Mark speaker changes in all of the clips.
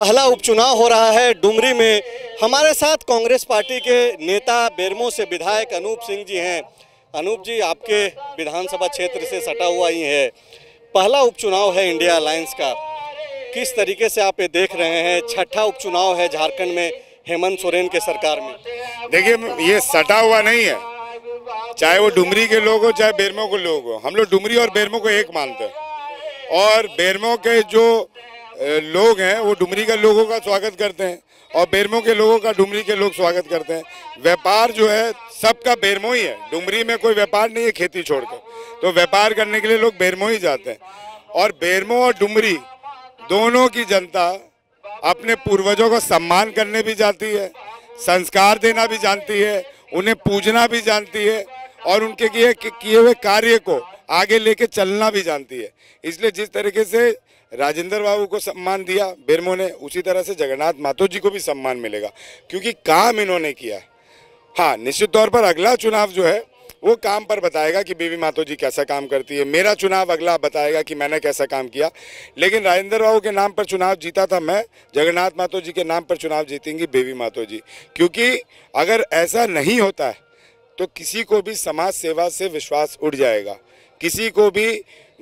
Speaker 1: पहला उपचुनाव हो रहा है डुमरी में हमारे साथ कांग्रेस पार्टी के नेता बेरमो से विधायक अनूप सिंह जी हैं अनूप जी आपके विधानसभा क्षेत्र से सटा हुआ ही है पहला उपचुनाव है इंडिया अलायंस का किस तरीके से आप ये देख रहे
Speaker 2: हैं छठा उपचुनाव है झारखंड में हेमंत सोरेन के सरकार में देखिए ये सटा हुआ नहीं है चाहे वो डुमरी के लोग हो चाहे बेरमो के लोग हो हम लोग डुमरी और बेरमो को एक मानते हैं और बेरमो के जो लोग हैं वो डुमरी के लोगों का स्वागत करते हैं और बेरमो के लोगों का डुमरी के लोग स्वागत करते हैं व्यापार जो है सबका बेरमो ही है डुमरी में कोई व्यापार नहीं है खेती छोड़कर तो व्यापार करने के लिए लोग बेरमो ही जाते हैं और बेरमो और डुमरी दोनों की जनता अपने पूर्वजों का सम्मान करने भी जाती है संस्कार देना भी जानती है उन्हें पूजना भी जानती है और उनके किए किए हुए कार्य को आगे लेके चलना भी जानती है इसलिए जिस तरीके से राजेंद्र बाबू को सम्मान दिया बेरमो ने उसी तरह से जगन्नाथ मातो जी को भी सम्मान मिलेगा क्योंकि काम इन्होंने किया है हाँ निश्चित तौर पर अगला चुनाव जो है वो काम पर बताएगा कि बीबी मातो जी कैसा काम करती है मेरा चुनाव अगला बताएगा कि मैंने कैसा काम किया लेकिन राजेंद्र बाबू के नाम पर चुनाव जीता था मैं जगन्नाथ मातो जी के नाम पर चुनाव जीतेंगी बेबी मातो जी क्योंकि अगर ऐसा नहीं होता है तो किसी को भी समाज सेवा से विश्वास उठ जाएगा किसी को भी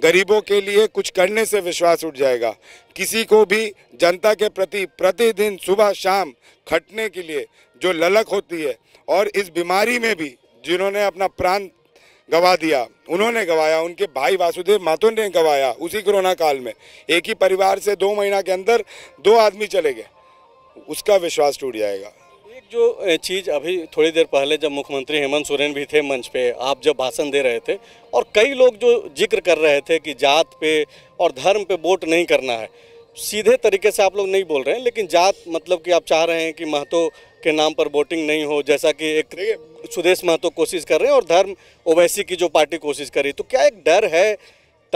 Speaker 2: गरीबों के लिए कुछ करने से विश्वास उठ जाएगा किसी को भी जनता के प्रति प्रतिदिन सुबह शाम खटने के लिए जो ललक होती है और इस बीमारी में भी जिन्होंने अपना प्राण गवा दिया उन्होंने गवाया उनके भाई वासुदेव माथुर ने गवाया उसी कोरोना काल में एक ही परिवार से दो महीना के अंदर दो आदमी चले गए उसका विश्वास टूट जाएगा एक जो चीज़ अभी थोड़ी देर पहले जब
Speaker 1: मुख्यमंत्री हेमंत सोरेन भी थे मंच पे आप जब भाषण दे रहे थे और कई लोग जो जिक्र कर रहे थे कि जात पे और धर्म पे वोट नहीं करना है सीधे तरीके से आप लोग नहीं बोल रहे हैं लेकिन जात मतलब कि आप चाह रहे हैं कि महतो के नाम पर वोटिंग नहीं हो जैसा कि एक सुदेश महतो कोशिश कर रहे हैं और धर्म ओवैसी की जो पार्टी कोशिश कर रही तो क्या एक डर है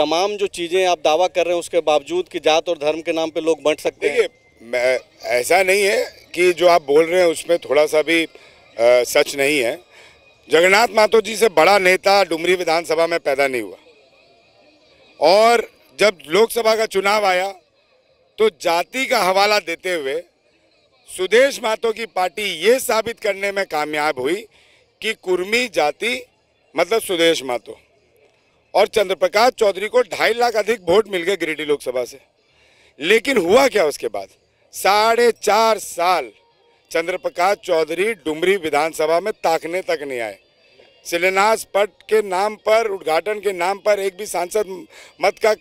Speaker 1: तमाम जो चीज़ें आप दावा कर रहे हैं उसके बावजूद कि जात और धर्म के नाम पर लोग बंट सकते हैं
Speaker 2: ऐसा नहीं है कि जो आप बोल रहे हैं उसमें थोड़ा सा भी आ, सच नहीं है जगन्नाथ मातो जी से बड़ा नेता डुमरी विधानसभा में पैदा नहीं हुआ और जब लोकसभा का चुनाव आया तो जाति का हवाला देते हुए सुदेश मातो की पार्टी ये साबित करने में कामयाब हुई कि कुर्मी जाति मतलब सुदेश मातो और चंद्रप्रकाश चौधरी को ढाई लाख अधिक वोट मिल गए गिरिडीह लोकसभा से लेकिन हुआ क्या उसके बाद साढ़े चार साल चंद्र प्रकाश चौधरी डुमरी विधानसभा में ताकने तक नहीं आए शिलान्यास पट के नाम पर उद्घाटन के नाम पर एक भी सांसद मत का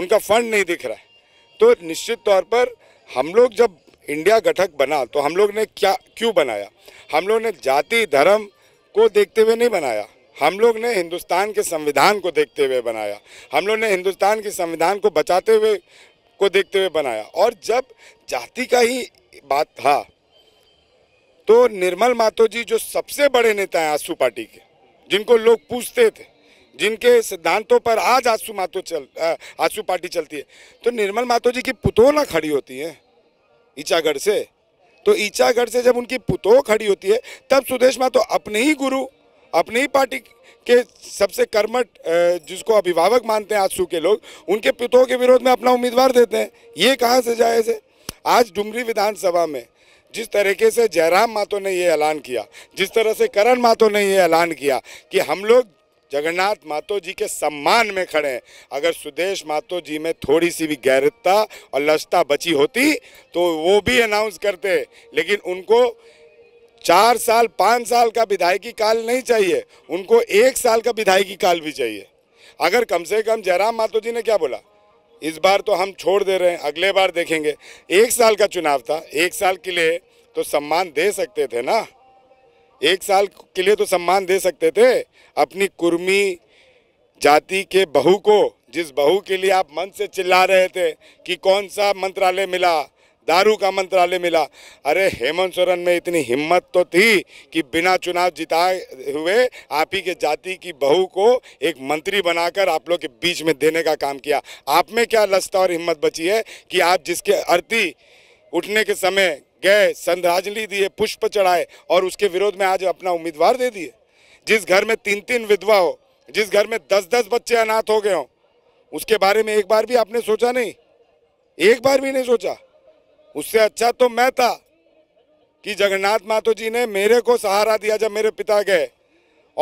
Speaker 2: उनका फंड नहीं दिख रहा है तो निश्चित तौर पर हम लोग जब इंडिया गठक बना तो हम लोग ने क्या क्यों बनाया हम लोग ने जाति धर्म को देखते हुए नहीं बनाया हम लोग ने हिंदुस्तान के संविधान को देखते हुए बनाया हम लोग ने हिंदुस्तान के संविधान को बचाते हुए को देखते हुए बनाया और जब जाति का ही बात था तो निर्मल मातो जी जो सबसे बड़े नेता हैं आसू पार्टी के जिनको लोग पूछते थे जिनके सिद्धांतों पर आज आसू मातो चल आसू पार्टी चलती है तो निर्मल मातो जी की पुतोला खड़ी होती है ईचागढ़ से तो ईचागढ़ से जब उनकी पुतो खड़ी होती है तब सुदेश मातो अपने ही गुरु अपनी ही पार्टी के सबसे कर्मठ जिसको अभिभावक मानते हैं आजसू के लोग उनके पितों के विरोध में अपना उम्मीदवार देते हैं ये कहाँ से जाए से आज डुमरी विधानसभा में जिस तरीके से जयराम मातो ने ये ऐलान किया जिस तरह से करण मातो ने ये ऐलान किया कि हम लोग जगन्नाथ मातो जी के सम्मान में खड़े हैं अगर सुदेश मातो जी में थोड़ी सी भी गैरता और लचता बची होती तो वो भी अनाउंस करते लेकिन उनको चार साल पाँच साल का विधायकी काल नहीं चाहिए उनको एक साल का विधायकी काल भी चाहिए अगर कम से कम जयराम मातो जी ने क्या बोला इस बार तो हम छोड़ दे रहे हैं अगले बार देखेंगे एक साल का चुनाव था एक साल के लिए तो सम्मान दे सकते थे ना एक साल के लिए तो सम्मान दे सकते थे अपनी कुर्मी जाति के बहू को जिस बहू के लिए आप मन से चिल्ला रहे थे कि कौन सा मंत्रालय मिला दारू का मंत्रालय मिला अरे हेमंत सोरेन में इतनी हिम्मत तो थी कि बिना चुनाव जिताए हुए आप ही के जाति की बहू को एक मंत्री बनाकर आप लोग के बीच में देने का काम किया आप में क्या लस्ता और हिम्मत बची है कि आप जिसके अर्थी उठने के समय गए श्रद्धांजलि दिए पुष्प चढ़ाए और उसके विरोध में आज अपना उम्मीदवार दे दिए जिस घर में तीन तीन विधवा हो जिस घर में दस दस बच्चे अनाथ हो गए हों उसके बारे में एक बार भी आपने सोचा नहीं एक बार भी नहीं सोचा उससे अच्छा तो मैं था कि जगन्नाथ मातो जी ने मेरे को सहारा दिया जब मेरे पिता गए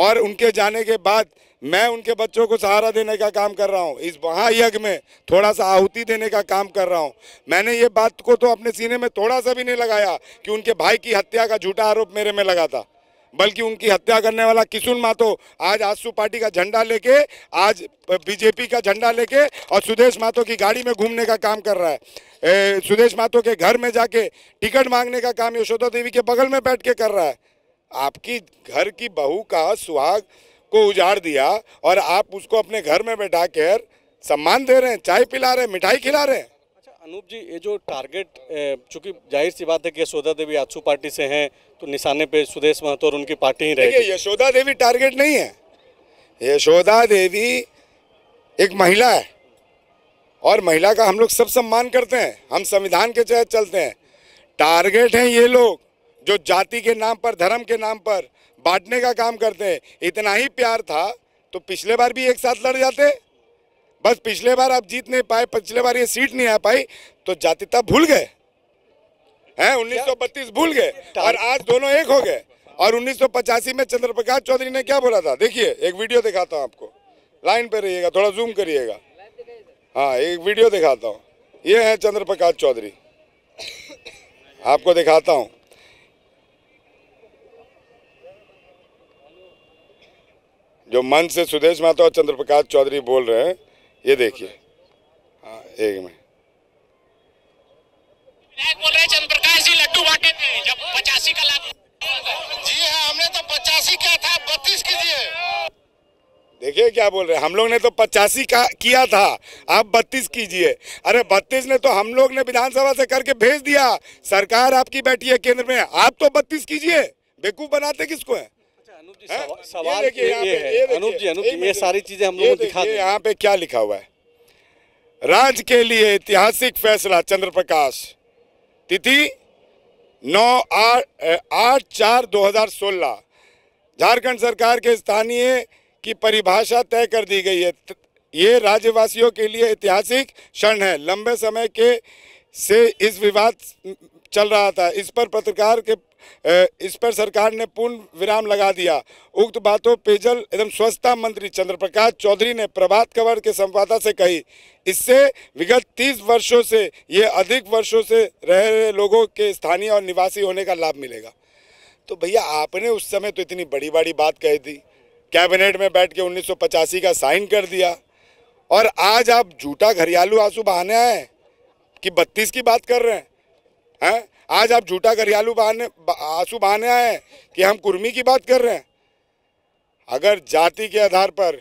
Speaker 2: और उनके जाने के बाद मैं उनके बच्चों को सहारा देने का काम कर रहा हूँ इस महायज्ञ में थोड़ा सा आहुति देने का काम कर रहा हूँ मैंने ये बात को तो अपने सीने में थोड़ा सा भी नहीं लगाया कि उनके भाई की हत्या का झूठा आरोप मेरे में लगा था बल्कि उनकी हत्या करने वाला किशुन मातो आज आजसू पार्टी का झंडा लेके आज बीजेपी का झंडा लेके और सुदेश मातो की गाड़ी में घूमने का काम कर रहा है ए, सुदेश मातो के घर में जाके टिकट मांगने का काम यशोदा देवी के बगल में बैठ के कर रहा है आपकी घर की बहू का सुहाग को उजाड़ दिया और आप उसको अपने घर में बैठा कर सम्मान दे रहे हैं चाय पिला रहे हैं मिठाई खिला रहे हैं
Speaker 1: अनूप जी ये जो टारगेट चूंकि जाहिर सी बात है कि यशोदा देवी आजसू पार्टी से हैं तो निशाने पे सुदेश महतो और उनकी पार्टी ही रहेगी
Speaker 2: यशोदा देवी टारगेट नहीं है यशोदा देवी एक महिला है और महिला का हम लोग सब सम्मान करते हैं हम संविधान के तहत चलते हैं टारगेट हैं ये लोग जो जाति के नाम पर धर्म के नाम पर बांटने का काम करते हैं इतना ही प्यार था तो पिछले बार भी एक साथ लड़ जाते हैं बस पिछले बार आप जीत नहीं पाए पिछले बार ये सीट नहीं आ पाई तो जातिता भूल गए हैं उन्नीस भूल गए और आज दोनों एक हो गए और उन्नीस में चंद्रप्रकाश चौधरी ने क्या बोला था देखिए एक वीडियो दिखाता हूँ आपको लाइन पे रहिएगा थोड़ा जूम करिएगा हाँ एक वीडियो दिखाता हूँ ये है चंद्रप्रकाश चौधरी आपको दिखाता हूँ जो मन से सुदेश माता और चंद्रप्रकाश चौधरी बोल रहे हैं ये देखिए हाँ, एक में जी लड्डू का हाँ, हमने तो बत्तीस कीजिए देखिए क्या बोल रहे हैं हम लोग ने तो पचासी का किया था आप बत्तीस कीजिए अरे बत्तीस ने तो हम लोग ने विधानसभा से करके भेज दिया सरकार आपकी बैठी है केंद्र में आप तो बत्तीस कीजिए बेकूफ बनाते किसको है
Speaker 1: सवा, सवाल ये, ये, ये, है अनूप जी अनूप जी ये सारी चीजें हम लोग दिखा दें यहाँ
Speaker 2: पे क्या लिखा हुआ है राज्य के लिए ऐतिहासिक फैसला चंद्र प्रकाश तिथि नौ आठ चार दो हजार सोलह झारखंड सरकार के स्थानीय की परिभाषा तय कर दी गई है ये राज्यवासियों के लिए ऐतिहासिक क्षण है लंबे समय के से इस विवाद चल रहा था इस पर पत्रकार के इस पर सरकार ने पूर्ण विराम लगा दिया उक्त बातों पेयजल एवं स्वच्छता मंत्री चंद्रप्रकाश चौधरी ने प्रभात खबर के संवाददाता से कही इससे विगत 30 वर्षों से ये अधिक वर्षों से रह रहे लोगों के स्थानीय और निवासी होने का लाभ मिलेगा तो भैया आपने उस समय तो इतनी बड़ी बड़ी बात कह दी कैबिनेट में बैठ के उन्नीस का साइन कर दिया और आज आप झूठा घरियालू आंसू बहाने आए कि बत्तीस की बात कर रहे हैं हैं आज आप झूठा घरियालू बहाने आंसू बहाने आए कि हम कुर्मी की बात कर रहे हैं अगर जाति के आधार पर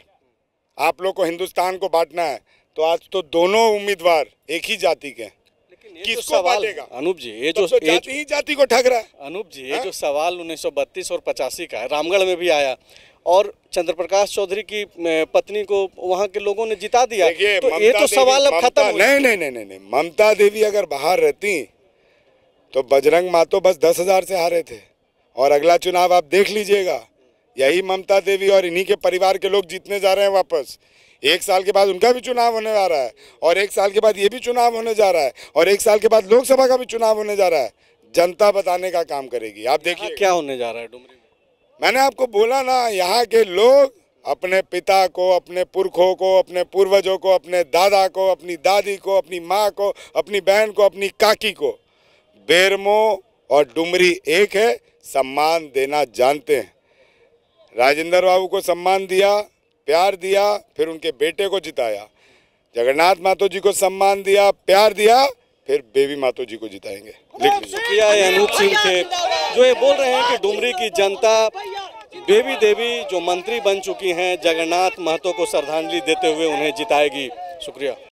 Speaker 2: आप लोग को हिंदुस्तान को बांटना है तो आज तो दोनों उम्मीदवार एक ही जाति के किसको बांटेगा अनूप जी ये जो तो जाति ही
Speaker 1: जाति को ठग रहा है अनूप जी ये हाँ? जो सवाल बत्तीस और पचासी का है रामगढ़ में भी आया और चंद्रप्रकाश चौधरी की पत्नी को वहाँ के लोगों ने जिता दिया तो ये तो सवाल अब खत्म नहीं
Speaker 2: नहीं नहीं नहीं ममता देवी अगर बाहर रहती तो बजरंग मातो बस दस हज़ार से हारे थे और अगला चुनाव आप देख लीजिएगा यही ममता देवी और इन्हीं के परिवार के लोग जीतने जा रहे हैं वापस एक साल के बाद उनका भी चुनाव होने जा रहा है और एक साल के बाद ये भी चुनाव होने जा रहा है और एक साल के बाद लोकसभा का भी चुनाव होने जा रहा है जनता बताने का काम करेगी आप देखिए क्या होने जा रहा है डुमरी में मैंने आपको बोला ना यहाँ के लोग अपने पिता को अपने पुरखों को अपने पूर्वजों को अपने दादा को अपनी दादी को अपनी माँ को अपनी बहन को अपनी काकी को बेरमो और डुमरी एक है सम्मान देना जानते हैं राजेंद्र बाबू को सम्मान दिया प्यार दिया फिर उनके बेटे को जिताया जगन्नाथ मातो जी को सम्मान दिया प्यार दिया फिर बेबी मातो जी को जिताएंगे शुक्रिया लीजिए अनूप सिंह थे जो ये बोल रहे हैं कि डुमरी की जनता बेबी
Speaker 1: देवी जो मंत्री बन चुकी हैं जगन्नाथ महतो को श्रद्धांजलि देते हुए उन्हें जिताएगी
Speaker 2: शुक्रिया